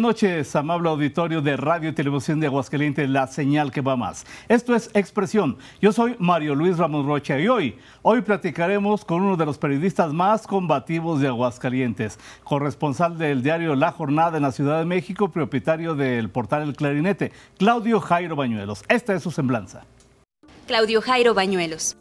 Buenas noches, amable auditorio de Radio y Televisión de Aguascalientes, la señal que va más. Esto es Expresión. Yo soy Mario Luis Ramón Rocha y hoy, hoy platicaremos con uno de los periodistas más combativos de Aguascalientes, corresponsal del diario La Jornada en la Ciudad de México, propietario del portal El Clarinete, Claudio Jairo Bañuelos. Esta es su semblanza. Claudio Jairo Bañuelos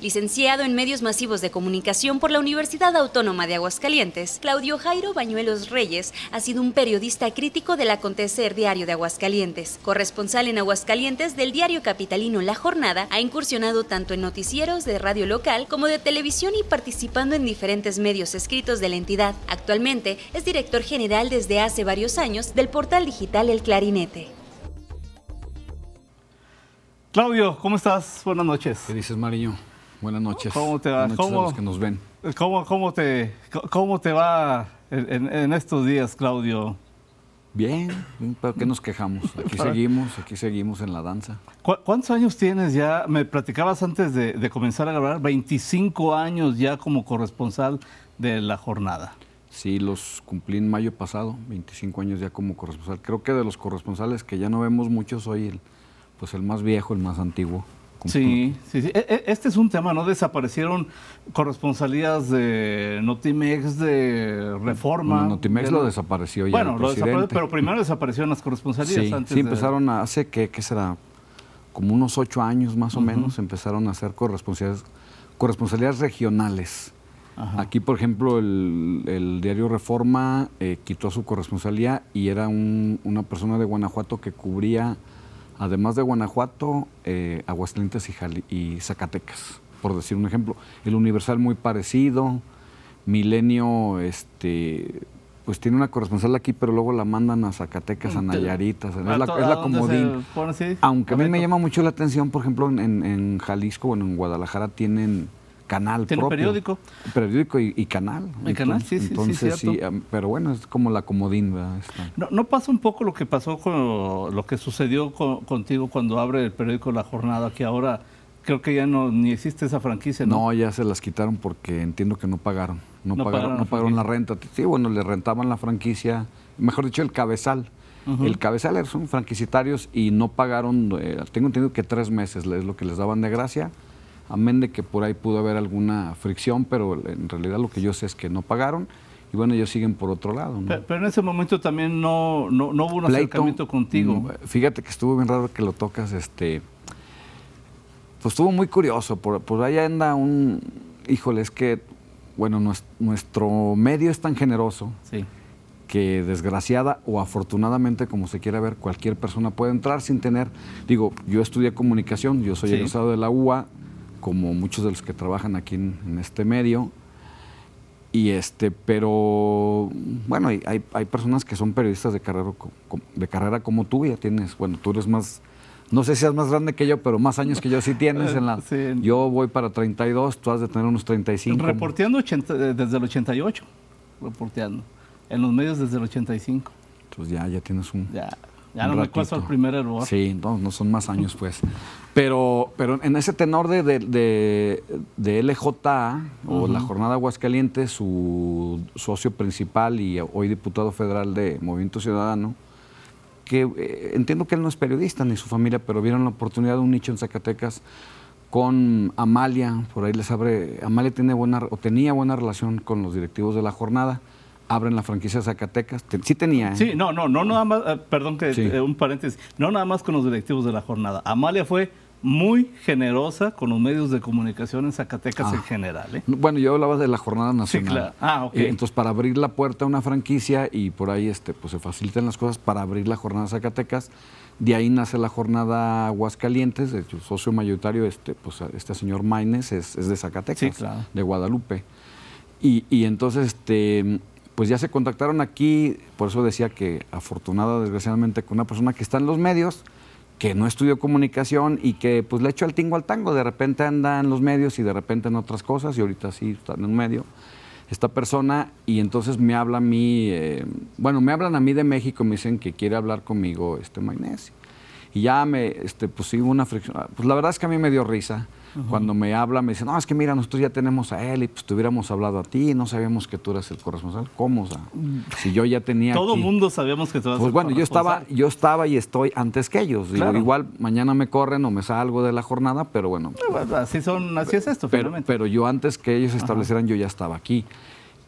Licenciado en Medios Masivos de Comunicación por la Universidad Autónoma de Aguascalientes, Claudio Jairo Bañuelos Reyes ha sido un periodista crítico del acontecer diario de Aguascalientes. Corresponsal en Aguascalientes del diario capitalino La Jornada, ha incursionado tanto en noticieros de radio local como de televisión y participando en diferentes medios escritos de la entidad. Actualmente es director general desde hace varios años del portal digital El Clarinete. Claudio, ¿cómo estás? Buenas noches. ¿Qué dices, Mariño? Buenas noches. ¿Cómo te va? ¿Cómo, los que nos ven. ¿Cómo, cómo, te, cómo te va en, estos días, Claudio? Bien, pero qué nos quejamos? Aquí seguimos, aquí seguimos en la danza. ¿Cuántos años tienes ya? Me platicabas antes de, comenzar a grabar, 25 años ya como corresponsal de la jornada. Sí, los cumplí en mayo pasado, 25 años ya como corresponsal. Creo que de los corresponsales que ya no vemos muchos, soy el, pues el más viejo, el más antiguo. Sí, sí, sí, e, e, Este es un tema, ¿no? Desaparecieron corresponsalías de Notimex, de Reforma. No, mm, Notimex lo... desapareció ya. Bueno, lo desapareció, pero primero desaparecieron las corresponsalías sí, antes. Sí, empezaron hace que, ¿qué será? Como unos ocho años más o menos empezaron a hacer corresponsalías, corresponsalías regionales. Aquí, por ejemplo, el, diario Reforma eh, quitó su corresponsalía y era una persona de Guanajuato que cubría además de Guanajuato, eh, Aguascalientes y, y Zacatecas, por decir un ejemplo. El Universal muy parecido, Milenio, este, pues tiene una corresponsal aquí, pero luego la mandan a Zacatecas, a mm, Nayarit, es, la, comodín. Aunque a mí me llama mucho la atención, por ejemplo, en, en Jalisco, bueno, en Guadalajara tienen canal periódico? Periódico y, canal. Y canal, sí, sí. Entonces, sí, ah, pero bueno, es como la comodín, ¿verdad? No, ¿No, pasa un poco lo que pasó con lo que sucedió contigo cuando abre el periódico La Jornada, que ahora creo que ya no ni existe esa franquicia, ¿no? ya se las quitaron porque entiendo que no pagaron. No, pagaron, no pagaron la renta. Sí, bueno, le rentaban la franquicia, mejor dicho, el cabezal. El cabezal son franquicitarios y no pagaron, eh, tengo entendido que tres meses es lo que les daban de gracia amén de que por ahí pudo haber alguna fricción, pero en realidad lo que yo sé es que no pagaron y bueno, ellos siguen por otro lado. Pero, en ese momento también no, no, hubo un acercamiento contigo. Mm, fíjate que estuvo bien raro que lo tocas, este, pues estuvo muy curioso, por, ahí anda un, híjole, es que, bueno, nuestro, medio es tan generoso. que desgraciada o afortunadamente, como se quiera ver, cualquier persona puede entrar sin tener, digo, yo estudié comunicación, yo soy egresado de la UA, como muchos de los que trabajan aquí en, este medio. Y este, pero bueno, hay, hay, personas que son periodistas de carrera, de carrera como tú, ya tienes, bueno, tú eres más, no sé si eres más grande que yo, pero más años que yo sí tienes. En la, Yo voy para 32, tú has de tener unos 35. Reporteando eh, desde el 88, reporteando. En los medios desde el 85. Entonces ya, ya tienes un... Ya no me recuerdo el primer error. Sí, no, no son más años, pues. Pero, pero en ese tenor de, de, LJA o la Jornada Aguascalientes, su socio principal y hoy diputado federal de Movimiento Ciudadano, que eh, entiendo que él no es periodista ni su familia, pero vieron la oportunidad de un nicho en Zacatecas con Amalia, por ahí les abre, Amalia tiene buena, o tenía buena relación con los directivos de la jornada abren la franquicia Zacatecas. Sí tenía. ¿eh? Sí, no, no, no nada más, eh, perdón que eh, un paréntesis, no nada más con los directivos de la jornada. Amalia fue muy generosa con los medios de comunicación en Zacatecas ah. en general. Bueno, yo hablaba de la jornada nacional. Sí, claro. ah, okay. entonces, para abrir la puerta a una franquicia y por ahí este, pues, se facilitan las cosas para abrir la jornada Zacatecas. De ahí nace la jornada Aguascalientes, El socio mayoritario, este, pues, este señor Maines es, de Zacatecas, de Guadalupe. Y, y entonces este, pues ya se contactaron aquí, por eso decía que afortunada desgraciadamente con una persona que está en los medios, que no estudió comunicación y que pues le echó el tingo al tango, de repente anda en los medios y de repente en otras cosas y ahorita sí está en un medio esta persona y entonces me habla a mí, eh, bueno, me hablan a mí de México, me dicen que quiere hablar conmigo este magnesio. Y ya me, este, pues sí, una fricción. Ah, pues la verdad es que a mí me dio risa. Cuando me habla, me dice, no, es que mira, nosotros ya tenemos a él y pues te hubiéramos hablado a ti, no sabíamos que tú eras el corresponsal. ¿Cómo? sea, mm. si yo ya tenía. Todo el mundo sabíamos que tú eras el bueno, Pues bueno, yo estaba, yo estaba y estoy antes que ellos. igual mañana me corren o me salgo de la jornada, pero bueno. así, son, así es esto, pero, Pero yo antes que ellos establecieran, yo ya estaba aquí.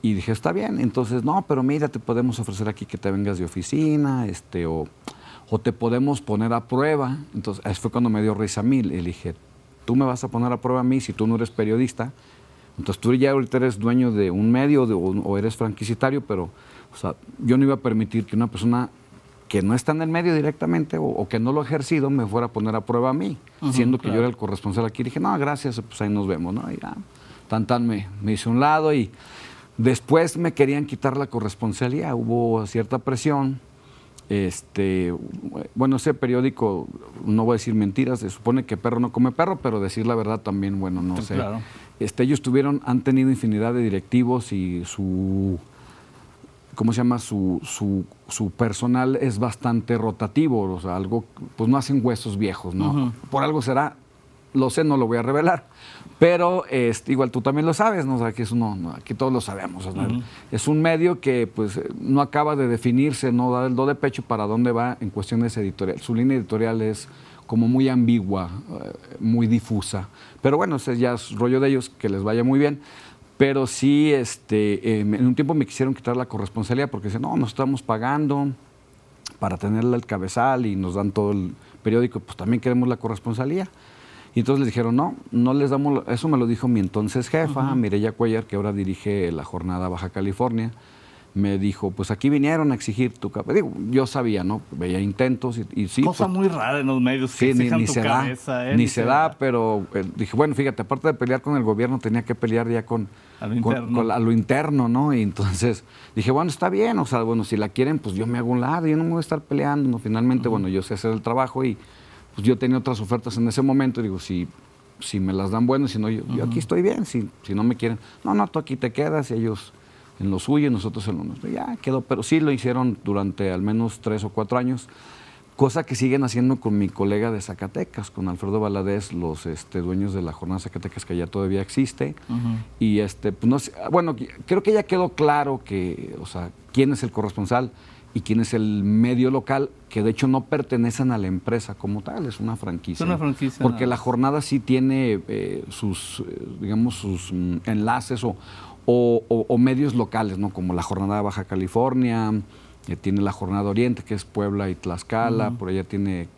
Y dije, está bien, entonces, no, pero mira, te podemos ofrecer aquí que te vengas de oficina, este, o o te podemos poner a prueba. Entonces, ahí fue cuando me dio risa a mí. Le dije, tú me vas a poner a prueba a mí si tú no eres periodista. Entonces, tú ya ahorita eres dueño de un medio o, eres franquicitario, pero o sea, yo no iba a permitir que una persona que no está en el medio directamente o, que no lo ha ejercido me fuera a poner a prueba a mí, siendo que yo era el corresponsal aquí. dije, no, gracias, pues ahí nos vemos. ¿no? Y, tan, tan me, me hice un lado y después me querían quitar la corresponsalía. Hubo cierta presión este, bueno, ese periódico, no voy a decir mentiras, se supone que perro no come perro, pero decir la verdad también, bueno, no sé. Este, ellos tuvieron, han tenido infinidad de directivos y su, ¿cómo se llama? Su, su, personal es bastante rotativo, o sea, algo, pues no hacen huesos viejos, ¿no? Por algo será, lo sé, no lo voy a revelar, pero este, igual tú también lo sabes, ¿no? aquí, es todos lo sabemos. Es un medio que pues eh, no acaba de definirse, no da el do de pecho para dónde va en cuestiones editoriales. Su línea editorial es como muy ambigua, eh, muy difusa. Pero bueno, ese ya es rollo de ellos, que les vaya muy bien. Pero sí, este, em, en un tiempo me quisieron quitar la corresponsalía porque dicen, no, nos estamos pagando para tenerle el cabezal y nos dan todo el periódico, pues también queremos la corresponsalía. Y entonces le dijeron, no, no les damos, eso me lo dijo mi entonces jefa, Mireya Cuellar, que ahora dirige la jornada Baja California. Me dijo, pues aquí vinieron a exigir tu Digo, yo sabía, ¿no? Veía intentos y, sí. Cosa pues muy rara en los medios que ¿eh? ni, se da, ni, se, da, pero eh, dije, bueno, fíjate, aparte de pelear con el gobierno, tenía que pelear ya con, a lo, a lo, interno, ¿no? Y entonces dije, bueno, está bien, o sea, bueno, si la quieren, pues yo me hago un lado, yo no me voy a estar peleando, ¿no? Finalmente, bueno, yo sé hacer el trabajo y, pues, yo tenía otras ofertas en ese momento digo, si, si me las dan buenas si no, yo, yo aquí estoy bien, si, si no me quieren, no, no, tú aquí te quedas y ellos en lo suyo nosotros en lo nuestro. Ya quedó, pero sí lo hicieron durante al menos tres o cuatro años, cosa que siguen haciendo con mi colega de Zacatecas, con Alfredo Valadez, los este, dueños de la Jornada Zacatecas, que ya todavía existe. Y este, pues, no ah, bueno, creo que ya quedó claro que, o sea, quién es el corresponsal y quién es el medio local, que de hecho no pertenecen a la empresa como tal, es una franquicia. Porque la jornada sí tiene eh, sus, eh, digamos, sus mm, enlaces o, medios locales, ¿no? Como la jornada de Baja California, eh, tiene la jornada Oriente, que es Puebla y Tlaxcala, por allá tiene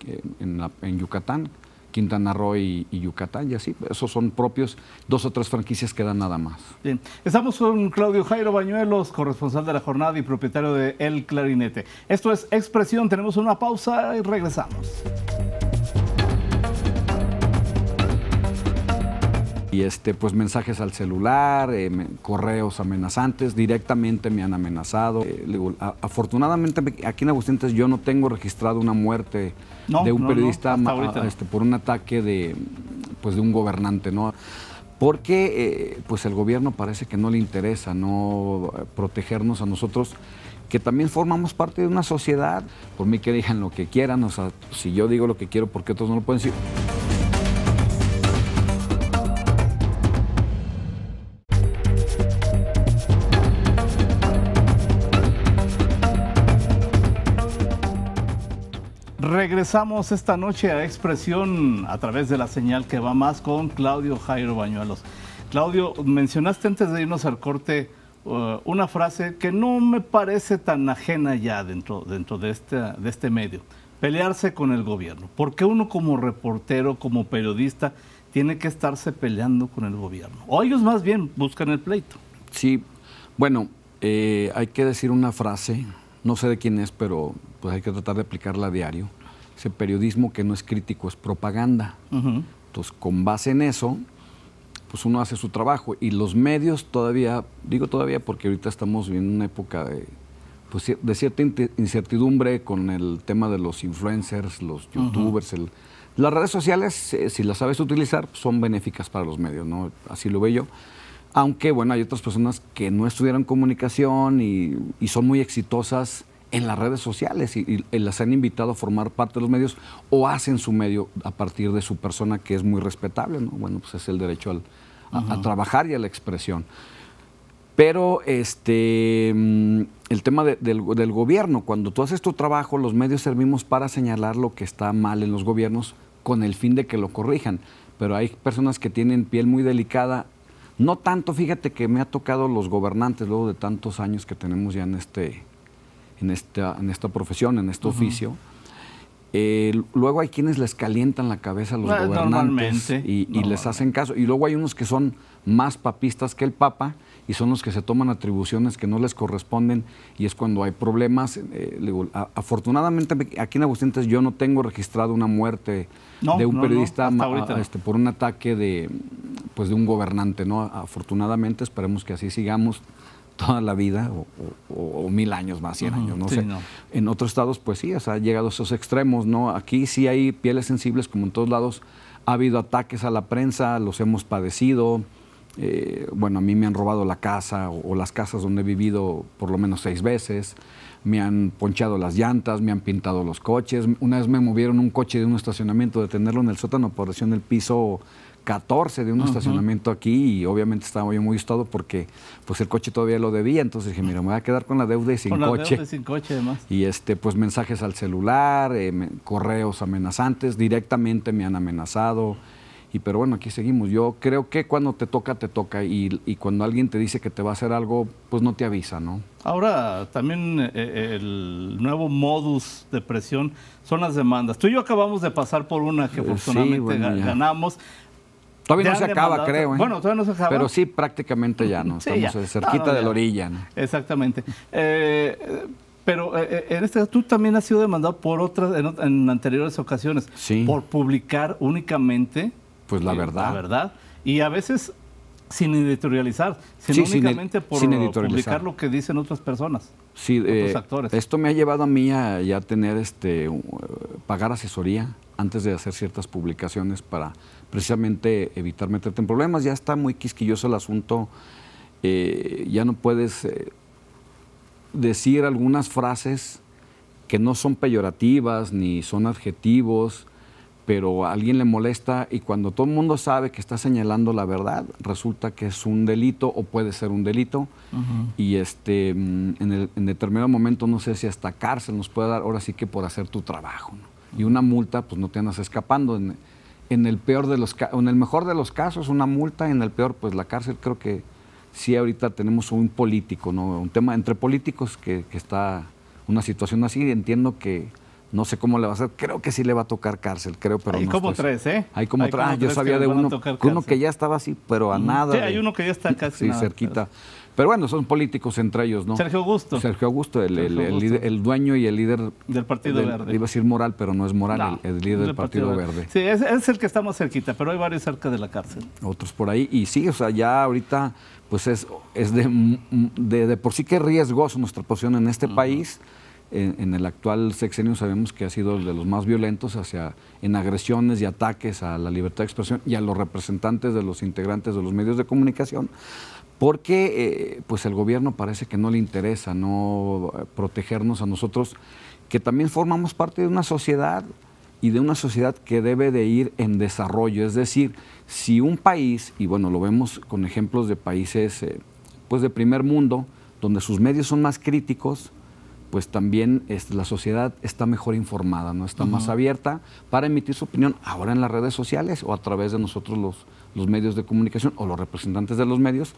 en, la, en Yucatán, Quintana Roo y, Yucatán y así. Esos son propios, dos o tres franquicias que dan nada más. Bien, estamos con Claudio Jairo Bañuelos, corresponsal de la jornada y propietario de El Clarinete. Esto es Expresión, tenemos una pausa y regresamos. y este, pues mensajes al celular, eh, correos amenazantes, directamente me han amenazado. Eh, afortunadamente aquí en Agustín, yo no tengo registrado una muerte de un periodista este, por un ataque de, pues, de un gobernante, ¿no? Porque eh, pues el gobierno parece que no le interesa no protegernos a nosotros que también formamos parte de una sociedad, por mí que digan lo que quieran, o sea, si yo digo lo que quiero, ¿por qué otros no lo pueden decir? Empezamos esta noche a Expresión a través de la señal que va más con Claudio Jairo Bañuelos. Claudio, mencionaste antes de irnos al corte uh, una frase que no me parece tan ajena ya dentro, dentro de, este, de este medio. Pelearse con el gobierno. ¿Por qué uno como reportero, como periodista, tiene que estarse peleando con el gobierno? O ellos más bien buscan el pleito. Sí, bueno, eh, hay que decir una frase, no sé de quién es, pero pues hay que tratar de aplicarla a diario ese periodismo que no es crítico, es propaganda. Entonces, con base en eso, pues uno hace su trabajo. Y los medios todavía, digo todavía porque ahorita estamos viviendo una época de, pues, de cierta incertidumbre con el tema de los influencers, los youtubers, las redes sociales, eh, si las sabes utilizar, pues, son benéficas para los medios, ¿no? Así lo veo yo. Aunque, bueno, hay otras personas que no estudiaron comunicación y, y son muy exitosas en las redes sociales y, eh, las han invitado a formar parte de los medios o hacen su medio a partir de su persona que es muy respetable, ¿no? Bueno, pues es el derecho a, trabajar y a la expresión. Pero este, mm, el tema del, gobierno, cuando tú haces tu trabajo, los medios servimos para señalar lo que está mal en los gobiernos con el fin de que lo corrijan. Pero hay personas que tienen piel muy delicada. No tanto, fíjate que me ha tocado los gobernantes luego de tantos años que tenemos ya en este, en esta, en esta profesión, en este oficio. Eh, luego hay quienes les calientan la cabeza a los gobernantes y, les hacen caso. Y luego hay unos que son más papistas que el Papa y son los que se toman atribuciones que no les corresponden y es cuando hay problemas. Eh, afortunadamente aquí en Aguascalientes yo no tengo registrado una muerte de un periodista este, por un ataque de, pues, de un gobernante. ¿no? Afortunadamente esperemos que así sigamos toda la vida o, mil años más, cien años, no sé. En otros estados, pues sí, o sea, ha llegado a esos extremos, ¿no? Aquí sí hay pieles sensibles, como en todos lados. Ha habido ataques a la prensa, los hemos padecido. Eh, bueno, a mí me han robado la casa o, las casas donde he vivido por lo menos seis veces, me han ponchado las llantas, me han pintado los coches. Una vez me movieron un coche de un estacionamiento de tenerlo en el sótano por decir en el piso 14 de un estacionamiento aquí y obviamente estaba yo muy gustado porque pues el coche todavía lo debía, entonces dije, mira, me voy a quedar con la deuda y sin coche. y sin coche además. Y este, pues mensajes al celular, eh, correos amenazantes, directamente me han amenazado. Y pero bueno, aquí seguimos. Yo creo que cuando te toca, te toca. Y, y cuando alguien te dice que te va a hacer algo, pues no te avisa, ¿no? Ahora, también eh, eh, el nuevo modus de presión son las demandas. Tú y yo acabamos de pasar por una que afortunadamente ganamos. Todavía no se acaba, creo. ¿eh? Bueno, todavía no se acaba. Pero sí, prácticamente ya, ¿no? Estamos eh, cerquita de la orilla. Exactamente. Eh, pero en este tú también has sido demandado por otras, en, anteriores ocasiones, por publicar únicamente. Pues la verdad. verdad. Y a veces sin editorializar, sino únicamente por publicar lo que dicen otras personas, sí, otros actores. Esto me ha llevado a mí a tener, este, pagar asesoría antes de hacer ciertas publicaciones para precisamente evitar meterte en problemas. Ya está muy quisquilloso el asunto, eh, ya no puedes eh, decir algunas frases que no son peyorativas ni son adjetivos, pero a alguien le molesta y cuando todo el mundo sabe que está señalando la verdad, resulta que es un delito o puede ser un delito y este, mm, en, determinado momento no sé si hasta cárcel nos puede dar, ahora sí que por hacer tu trabajo. Y una multa pues no te andas escapando. En, en el peor de los en el mejor de los casos una multa, en el peor pues la cárcel creo que sí ahorita tenemos un político, ¿no? Un tema entre políticos que, que está una situación así, y entiendo que no sé cómo le va a hacer, creo que sí le va a tocar cárcel, creo, pero hay como tres, ¿eh? Hay como, ah, tres. yo sabía de uno, uno que ya estaba así, pero a nada. Sí, hay uno que ya está casi. sí, cerquita. Pero bueno, son políticos entre ellos, ¿no? Sergio Augusto. Sergio Augusto, el, el, dueño y el líder. Del Partido Verde. Iba a decir moral, pero no es moral, el, líder del Partido, Verde. Sí, es, el que está más cerquita, pero hay varios cerca de la cárcel. Otros por ahí. Y sí, o sea, ya ahorita, pues es, es de, por sí que riesgoso nuestra posición en este país. En, el actual sexenio sabemos que ha sido de los más violentos hacia en agresiones y ataques a la libertad de expresión y a los representantes de los integrantes de los medios de comunicación porque eh, pues el gobierno parece que no le interesa no eh, protegernos a nosotros, que también formamos parte de una sociedad y de una sociedad que debe de ir en desarrollo. Es decir, si un país, y bueno, lo vemos con ejemplos de países eh, pues de primer mundo, donde sus medios son más críticos, pues también la sociedad está mejor informada, no está más abierta para emitir su opinión ahora en las redes sociales o a través de nosotros los, los medios de comunicación o los representantes de los medios,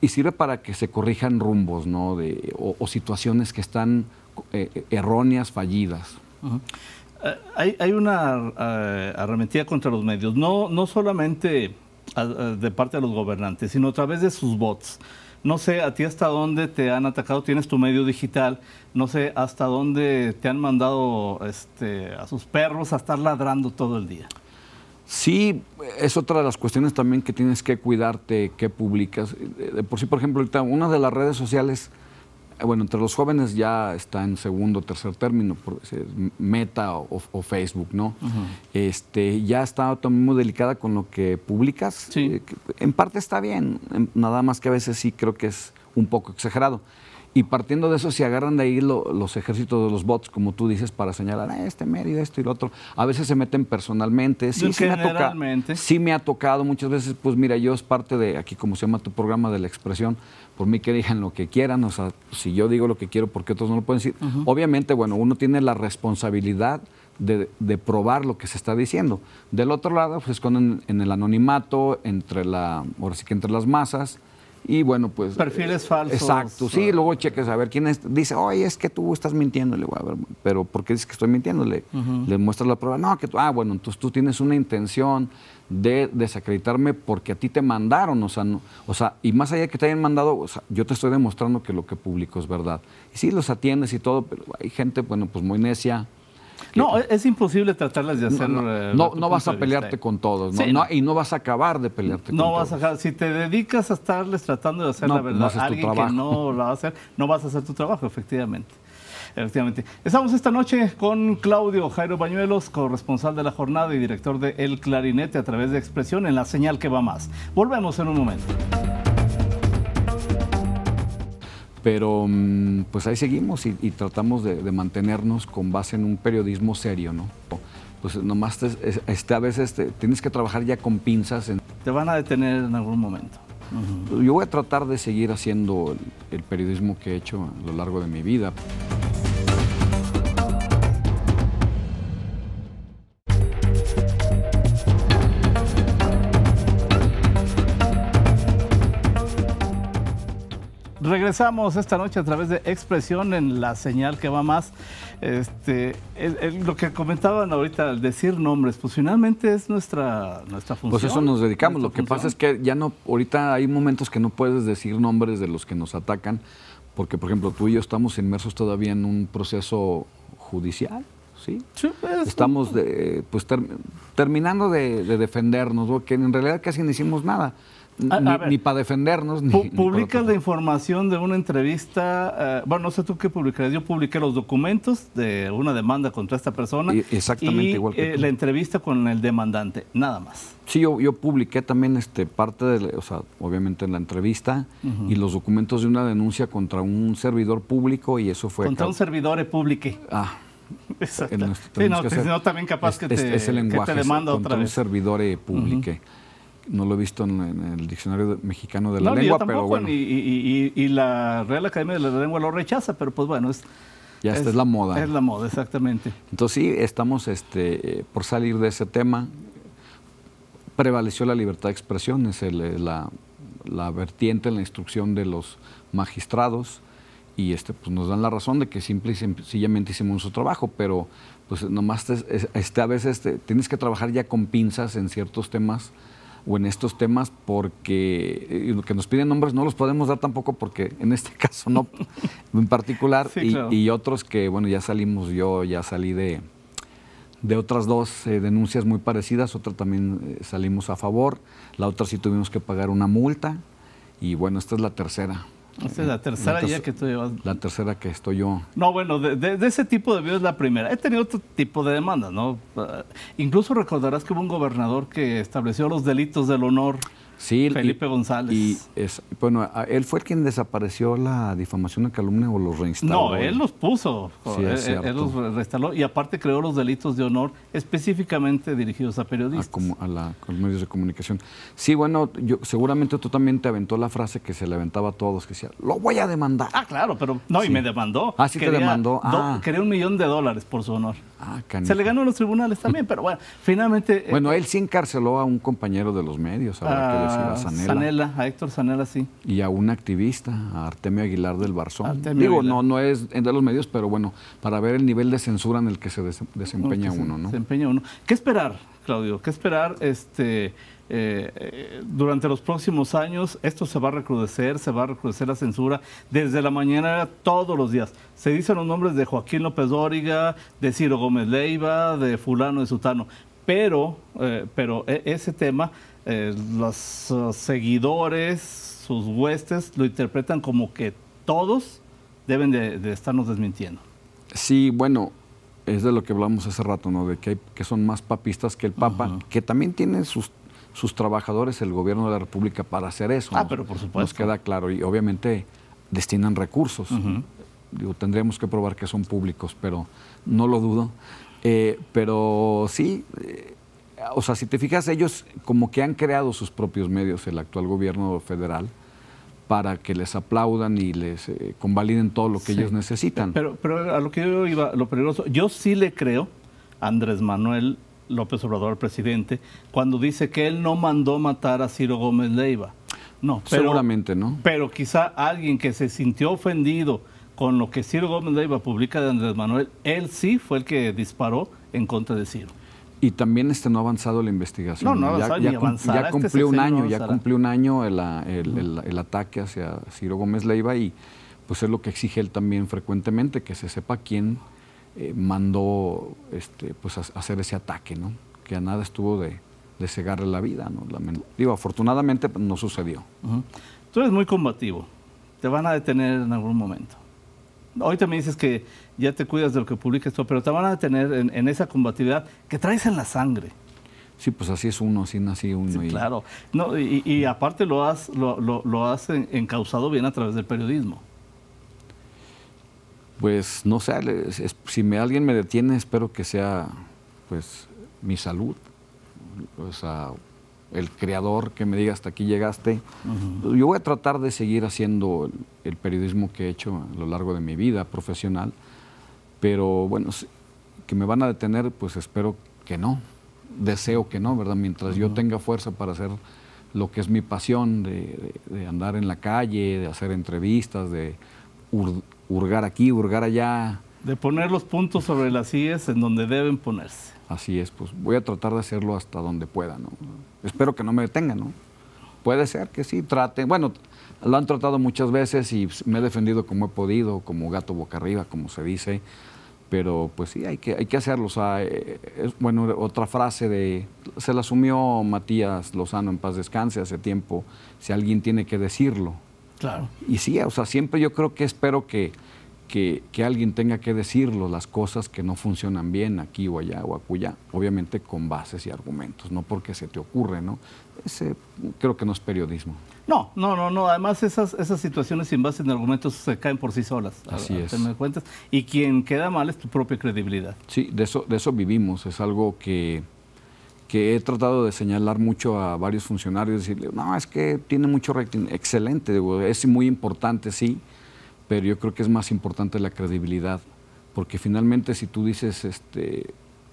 y sirve para que se corrijan rumbos o, situaciones que están eh, erróneas, fallidas. Eh, hay, una eh, arremetida contra los medios, no, solamente de parte de los gobernantes, sino a través de sus bots. No sé a ti hasta dónde te han atacado, tienes tu medio digital, no sé hasta dónde te han mandado este, a sus perros a estar ladrando todo el día. Sí, es otra de las cuestiones también que tienes que cuidarte, que publicas. Eh, por sí, por ejemplo, una de las redes sociales, eh, bueno, entre los jóvenes ya está en segundo, o tercer término, Meta o, Facebook, ¿no? Este, ya está también muy delicada con lo que publicas. Eh, en parte está bien, nada más que a veces sí creo que es un poco exagerado. Y partiendo de eso se agarran de ahí los ejércitos de los bots, como tú dices, para señalar a ah, este medio esto y lo otro. A veces se meten personalmente. Sí, sí me, ha tocado, sí me ha tocado muchas veces, pues mira, yo es parte de, aquí como se llama tu programa de la expresión, por mí que digan lo que quieran, o sea, si yo digo lo que quiero, ¿por qué otros no lo pueden decir? Obviamente, bueno, uno tiene la responsabilidad de, probar lo que se está diciendo. Del otro lado, pues esconden en el anonimato, entre la, ahora sí que entre las masas, y bueno, pues. Perfiles eh, falsos. Exacto, sí, ah. luego cheques a ver quién es. Dice, oye, es que tú estás mintiéndole. Le a ver, pero ¿por qué dices que estoy mintiéndole? Le, muestras la prueba. No, que tú. Ah, bueno, entonces tú tienes una intención de desacreditarme porque a ti te mandaron. O sea, no, o sea y más allá de que te hayan mandado, o yo te estoy demostrando que lo que publico es verdad. Y sí, los atiendes y todo, pero hay gente, bueno, pues muy necia. No, es imposible tratarlas de hacer. No, eh, vas a pelearte eh. con todos, y no vas a acabar de pelearte con vas a A, si te dedicas a estarles tratando de hacer la verdad a alguien que no la va a hacer, no vas a hacer tu trabajo, efectivamente. Efectivamente. Estamos esta noche con Claudio Jairo Bañuelos, corresponsal de la jornada y director de El Clarinete a través de Expresión en la señal que va más. Volvemos en un momento. Pero mm, pues ahí seguimos y, tratamos de, mantenernos con base en un periodismo serio, ¿no? Pues nomás este, a veces tienes que trabajar ya con pinzas. Te van a detener en algún momento. Yo voy a tratar de seguir haciendo el periodismo que he hecho a lo largo de mi vida. Regresamos esta noche a través de Expresión en la señal que va más. Este, lo que comentaban ahorita al decir nombres, pues finalmente es nuestra, nuestra función. Pues eso nos dedicamos. Lo que pasa es que ya no, ahorita hay momentos que no puedes decir nombres de los que nos atacan, porque por ejemplo tú y yo estamos inmersos todavía en un proceso judicial. ¿Sí? estamos pues terminando de, defendernos, que en realidad casi no hicimos nada ni, para defendernos. Pu ni, publicas la información de una entrevista, eh, bueno, no sé tú qué publicarás, yo publiqué los documentos de una demanda contra esta persona. E-, exactamente igual que eh, la entrevista con el demandante, nada más. Sí, yo, yo publiqué también este, parte de, o sea, obviamente en la entrevista y los documentos de una denuncia contra un servidor público y eso fue... Contra un servidor e público. Ah. Exacto. sí, no, que no, también capaz que, te, es lenguaje, que te demanda contra un servidor e público no lo he visto en, el diccionario mexicano de la lengua, pero bueno. Y, la Real Academia de la Lengua lo rechaza, pero pues bueno, es. Ya esta es, la moda. Es la moda, exactamente. Entonces sí, estamos este, por salir de ese tema. Prevaleció la libertad de expresión, es la, vertiente en la instrucción de los magistrados y este, pues nos dan la razón de que simple y sencillamente hicimos nuestro trabajo, pero pues nomás este, a veces este, tienes que trabajar ya con pinzas en ciertos temas o en estos temas porque eh, lo que nos piden nombres no los podemos dar tampoco porque en este caso no en particular y, otros que bueno ya salimos yo ya salí de de otras dos eh, denuncias muy parecidas otra también eh, salimos a favor la otra sí tuvimos que pagar una multa y bueno esta es la tercera es la tercera ya que tú llevas. La tercera que estoy yo. No, bueno, de, ese tipo de videos es la primera. He tenido otro tipo de demandas, ¿no? Ah, incluso recordarás que hubo un gobernador que estableció los delitos del honor. Sí, Felipe González. Y es, bueno, él fue quien desapareció la difamación de calumnia o los reinstaló. No, él los puso. él, los reinstaló y aparte creó los delitos de honor específicamente dirigidos a periodistas. A, como, a, los medios de comunicación. Sí, bueno, yo, seguramente tú también te aventó la frase que se le aventaba a todos, que decía, lo voy a demandar. Ah, claro, pero no, y me demandó. Ah, sí te demandó. Ah. quería un millón de dólares por su honor. Ah, se le ganó a los tribunales también, pero bueno, finalmente... Eh, bueno, él sí encarceló a un compañero de los medios, a Sanela. Sanela, a Héctor Sanela, sí. Y a un activista, a Artemio Aguilar del Barzón. Digo, no no es de los medios, pero bueno, para ver el nivel de censura en el que se desempeña no, uno, se, Desempeña uno. ¿Qué esperar, Claudio? ¿Qué esperar este eh, eh, durante los próximos años esto se va a recrudecer, se va a recrudecer la censura desde la mañana todos los días. Se dicen los nombres de Joaquín López Dóriga, de Ciro Gómez Leiva, de fulano de Sutano, pero, eh, pero e, ese tema, los seguidores, sus huestes lo interpretan como que todos deben de, estarnos desmintiendo. Sí, bueno, es de lo que hablamos hace rato, ¿no? De que, son más papistas que el Papa, que también tiene sus sus trabajadores el gobierno de la República para hacer eso. Ah, pero por supuesto. Nos queda claro y obviamente destinan recursos. tendríamos que probar que son públicos, pero no lo dudo. Eh, pero sí, eh, o sea, si te fijas, ellos como que han creado sus propios medios, el actual gobierno federal, para que les aplaudan y les eh, convaliden todo lo que ellos necesitan. Pero, pero a lo que yo iba, lo peligroso, yo sí le creo Andrés Manuel López Obrador presidente cuando dice que él no mandó matar a Ciro Gómez Leiva. No, seguramente no. Pero quizá alguien que se sintió ofendido con lo que Ciro Gómez Leiva publica de Andrés Manuel, él sí fue el que disparó en contra de Ciro. Y también este no ha avanzado la investigación. No, no ha avanzado ya, cumplió un año, ya cumplió un año el, el ataque hacia Ciro Gómez Leiva y pues es lo que exige él también frecuentemente, que se sepa quién eh, mandó este, pues, hacer ese ataque, ¿no? que a nada estuvo de, de cegarle la vida. Digo, afortunadamente pues, no sucedió. Tú eres muy combativo, te van a detener en algún momento. hoy también dices que ya te cuidas de lo que publiques tú, pero te van a detener en, esa combatividad que traes en la sangre. Sí, pues así es uno, así nací uno. y... Claro, no, y, aparte lo has, lo, lo, lo has encauzado bien a través del periodismo pues no sé, si me, alguien me detiene, espero que sea pues mi salud, el creador que me diga hasta aquí llegaste. Yo voy a tratar de seguir haciendo el, periodismo que he hecho a lo largo de mi vida profesional, pero bueno, que me van a detener, pues espero que no, deseo que no, ¿verdad? Mientras yo tenga fuerza para hacer lo que es mi pasión de andar en la calle, de hacer entrevistas, de hurgar aquí, hurgar allá. De poner los puntos sobre las sillas en donde deben ponerse. Así es, pues voy a tratar de hacerlo hasta donde pueda, ¿no? Espero que no me detengan, ¿no? Puede ser que sí, traten. Bueno, lo han tratado muchas veces y pues, me he defendido como he podido, como gato boca arriba, como se dice. Pero pues sí, hay que, hay que hacerlo. O sea, eh, es, bueno, otra frase de. Se la asumió Matías Lozano en paz descanse hace tiempo. Si alguien tiene que decirlo, Claro. Y sí, o sea, siempre yo creo que espero que, que, alguien tenga que decirlo, las cosas que no funcionan bien aquí o allá o acullá, obviamente con bases y argumentos, no porque se te ocurre, ¿no? Ese, creo que no es periodismo. No, no, no, no. Además, esas, esas situaciones sin bases ni argumentos se caen por sí solas. Así es. cuentas. Y quien queda mal es tu propia credibilidad. Sí, de eso, de eso vivimos. Es algo que, que he tratado de señalar mucho a varios funcionarios, decirle, no, es que tiene mucho rating, excelente, es muy importante, sí, pero yo creo que es más importante la credibilidad, porque finalmente si tú dices, este,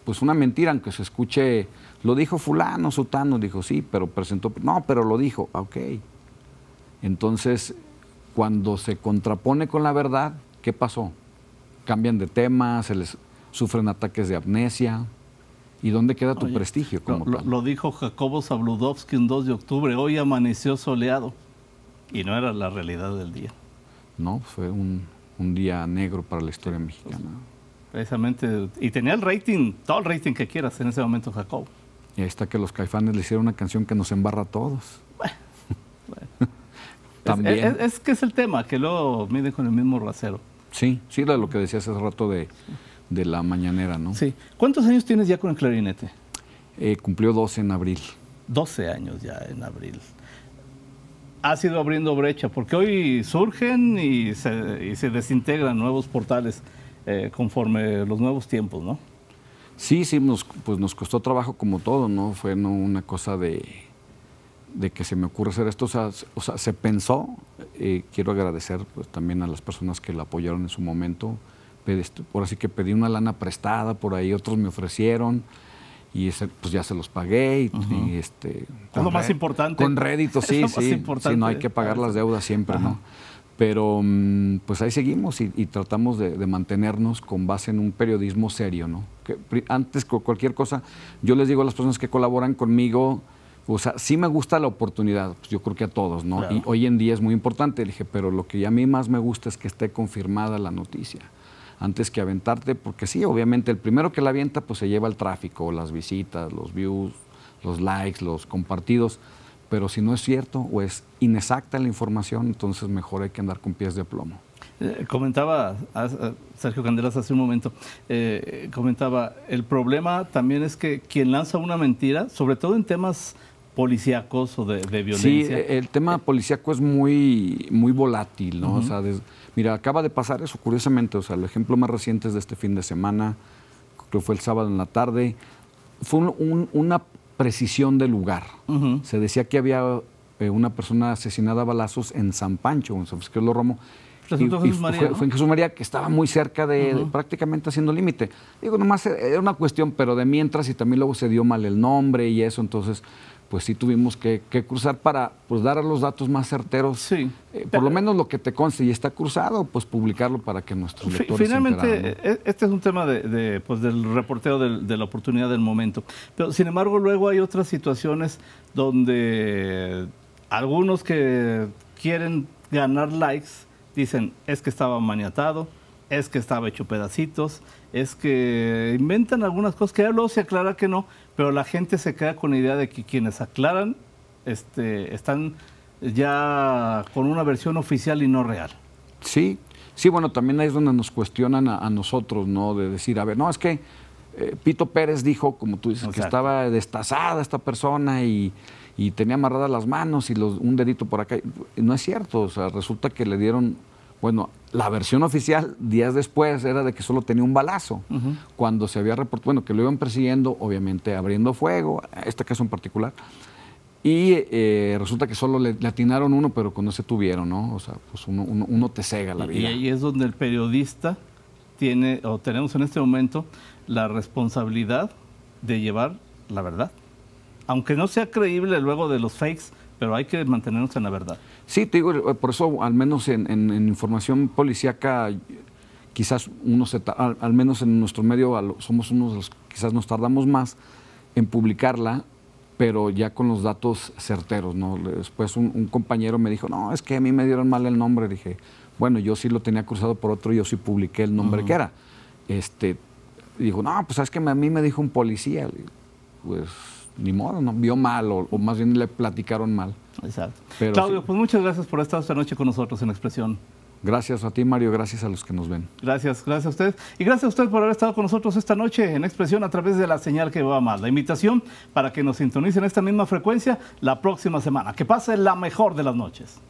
pues una mentira, aunque se escuche, lo dijo fulano, sutano, dijo, sí, pero presentó, no, pero lo dijo, ah, ok. Entonces, cuando se contrapone con la verdad, ¿qué pasó? Cambian de tema, se les sufren ataques de amnesia, ¿Y dónde queda tu prestigio? Como lo, lo, dijo Jacobo Zabludovsky un 2 de octubre, hoy amaneció soleado y no era la realidad del día. No, fue un, día negro para la historia mexicana. Precisamente, y tenía el rating, todo el rating que quieras en ese momento Jacobo. Y ahí está que los caifanes le hicieron una canción que nos embarra a todos. También. Es, que es el tema, que luego miden con el mismo rasero. Sí, sí, lo que decías hace rato de, la mañanera, ¿no? Sí. ¿Cuántos años tienes ya con el clarinete? Eh, cumplió 12 en abril. 12 años ya en abril. Ha sido abriendo brecha, porque hoy surgen y se, desintegran nuevos portales eh, conforme los nuevos tiempos, ¿no? Sí, sí, pues nos costó trabajo como todo, ¿no? Fue no una cosa de de que se me ocurre hacer esto. O sea, se pensó, eh, quiero agradecer pues, también a las personas que la apoyaron en su momento. por así que pedí una lana prestada, por ahí otros me ofrecieron y ese, pues ya se los pagué y, este lo más importante con rédito sí sí, sí, no hay que pagar las deudas siempre no pero mm, pues ahí seguimos y, tratamos de, mantenernos con base en un periodismo serio no que antes cualquier cosa yo les digo a las personas que colaboran conmigo o sea, sí me gusta la oportunidad, pues, yo creo que a todos, ¿no? Y hoy en día es muy importante, dije, pero lo que a mí más me gusta es que esté confirmada la noticia antes que aventarte, porque sí, obviamente el primero que la avienta pues se lleva el tráfico, las visitas, los views, los likes, los compartidos, pero si no es cierto o es inexacta la información, entonces mejor hay que andar con pies de plomo. Eh, comentaba ah, ah, Sergio Candelas hace un momento, eh, comentaba, el problema también es que quien lanza una mentira, sobre todo en temas policíacos o de, violencia. Sí, e, el tema eh, policíaco es muy, muy volátil, ¿no? O sea, mira, acaba de pasar eso, curiosamente. O sea, el ejemplo más reciente es de este fin de semana, que fue el sábado en la tarde. Fue una precisión del lugar. Se decía que había eh, una persona asesinada a balazos en San Pancho, en San Francisco de los Romo fue, en Jesús María que estaba muy cerca de, prácticamente haciendo límite. Digo, nomás e, era una cuestión, pero de mientras y también luego se dio mal el nombre y eso, entonces pues sí tuvimos que, cruzar para pues, dar los datos más certeros. Sí. Eh, por lo menos lo que te conste y está cruzado, pues publicarlo para que nuestros lectores Finalmente, e, este es un tema pues, del reporteo de la oportunidad del momento. Pero sin embargo, luego hay otras situaciones donde algunos que quieren ganar likes Dicen, es que estaba maniatado, es que estaba hecho pedacitos, es que inventan algunas cosas que luego se aclara que no, pero la gente se queda con la idea de que quienes aclaran este, están ya con una versión oficial y no real. Sí, sí, bueno, también ahí es donde nos cuestionan a, nosotros, ¿no? De decir, a ver, no, es que eh, Pito Pérez dijo, como tú dices, que estaba destazada esta persona y y tenía amarradas las manos y los, un dedito por acá. No es cierto, o sea, resulta que le dieron, bueno, la versión oficial días después era de que solo tenía un balazo. Cuando se había reportado, bueno, que lo iban persiguiendo, obviamente abriendo fuego, este caso en particular. Y eh, resulta que solo le, le, atinaron uno, pero cuando se tuvieron, ¿no? O sea, pues uno te cega la vida. Y ahí es donde el periodista tiene, o tenemos en este momento, la responsabilidad de llevar la verdad aunque no sea creíble luego de los fakes, pero hay que mantenernos en la verdad. Sí, te digo, eh, por eso al menos en, información policíaca, quizás unos, al, al, menos en nuestro medio somos unos de los quizás nos tardamos más en publicarla, pero ya con los datos certeros, ¿no? Después un, compañero me dijo, no, es que a mí me dieron mal el nombre. Dije, bueno, yo sí lo tenía cruzado por otro, yo sí publiqué el nombre que era. Este, dijo, no, pues es que a mí me dijo un policía. Pues ni modo, no, vio mal o, más bien le platicaron mal. Exacto. Claudio, pues muchas gracias por estar esta noche con nosotros en Expresión. Gracias a ti, Mario. Gracias a los que nos ven. Gracias, gracias a ustedes. Y gracias a usted por haber estado con nosotros esta noche en Expresión a través de la señal que va mal. La invitación para que nos sintonicen esta misma frecuencia la próxima semana. Que pase la mejor de las noches.